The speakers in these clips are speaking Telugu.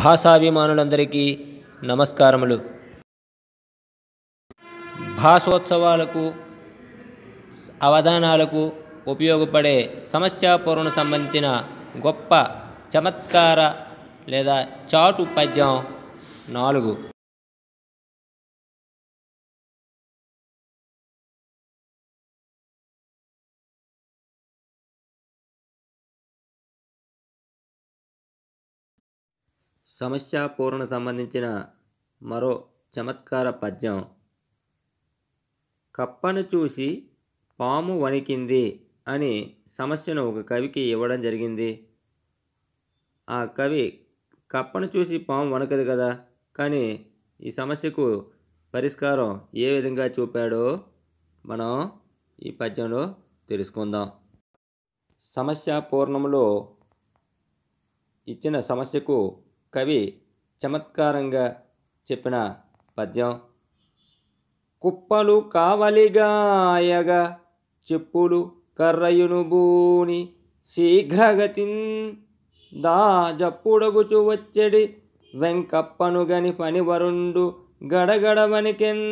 భాషాభిమానులందరికీ నమస్కారములు భాషోత్సవాలకు అవధానాలకు ఉపయోగపడే సమస్యాపూర్ణ సంబంధించిన గొప్ప చమత్కార లేదా చాటు పద్యం నాలుగు సమస్య పూర్ణ సంబంధించిన మరో చమత్కార పద్యం కప్పను చూసి పాము వణికింది అని సమస్యను ఒక కవికి ఇవ్వడం జరిగింది ఆ కవి కప్పను చూసి పాము వణకదు కదా కానీ ఈ సమస్యకు పరిష్కారం ఏ విధంగా చూపాడో మనం ఈ పద్యంలో తెలుసుకుందాం సమస్య పూర్ణంలో ఇచ్చిన సమస్యకు కవి చమత్కారంగా చెప్పిన పద్యం కుప్పలు కావలిగాయగా చెప్పులు కర్రయును బూని శీఘ్రగతిన్ దా జప్పుడగుచు గని వెంకప్పనుగని వరుండు గడగడవనికెన్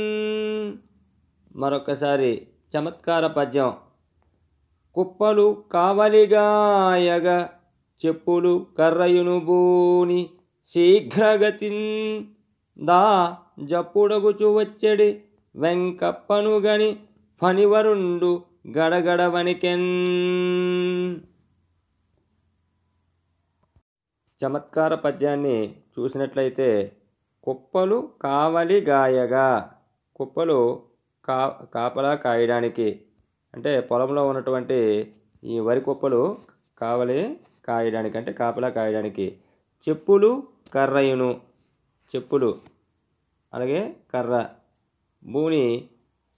మరొకసారి చమత్కార పద్యం కుప్పలు కావలిగాయగా చెప్పులు కర్రయును బూని శీఘ్రగతిన్ దా జప్పుడగుచు వచ్చెడి వెంకప్పనుగని ఫణివరుండు గడగడవనికెన్ చమత్కార పద్యాన్ని చూసినట్లయితే కుప్పలు కావలి గాయగా కుప్పలు కా కాపలా కాయడానికి అంటే పొలంలో ఉన్నటువంటి ఈ వరి కుప్పలు కావలి కాయడానికి అంటే కాపలా కాయడానికి చెప్పులు కర్రయును చెప్పులు అలాగే కర్ర భూని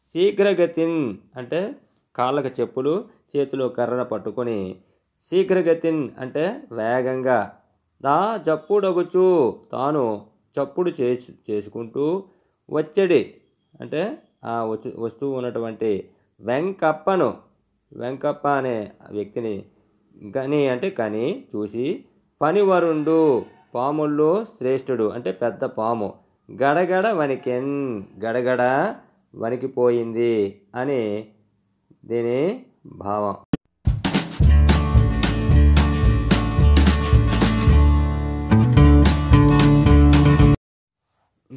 శీఘ్రగతిన్ అంటే కాళ్ళకు చెప్పులు చేతిలో కర్రను పట్టుకొని శీఘ్రగతిన్ అంటే వేగంగా దా జప్పుడగుచు తాను చప్పుడు చేసు చేసుకుంటూ వచ్చడి అంటే ఆ వస్తువు ఉన్నటువంటి వెంకప్పను వెంకప్ప అనే వ్యక్తిని గని అంటే కని చూసి పనివరుండు పాముల్లో శ్రేష్ఠుడు అంటే పెద్ద పాము గడగడ వణికెన్ గడగడ వణికిపోయింది అని దీని భావం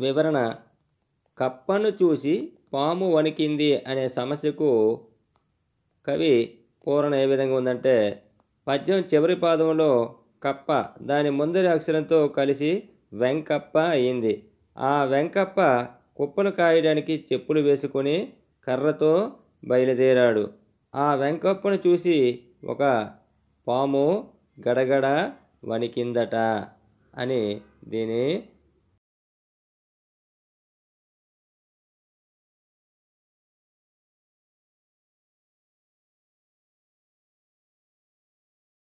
వివరణ కప్పను చూసి పాము వణికింది అనే సమస్యకు కవి పూరణ ఏ విధంగా ఉందంటే పద్యం చివరి పాదంలో కప్ప దాని ముందరి అక్షరంతో కలిసి వెంకప్ప అయింది ఆ వెంకప్ప కుప్పలు కాయడానికి చెప్పులు వేసుకొని కర్రతో బయలుదేరాడు ఆ వెంకప్పను చూసి ఒక పాము గడగడ వణికిందట అని దీని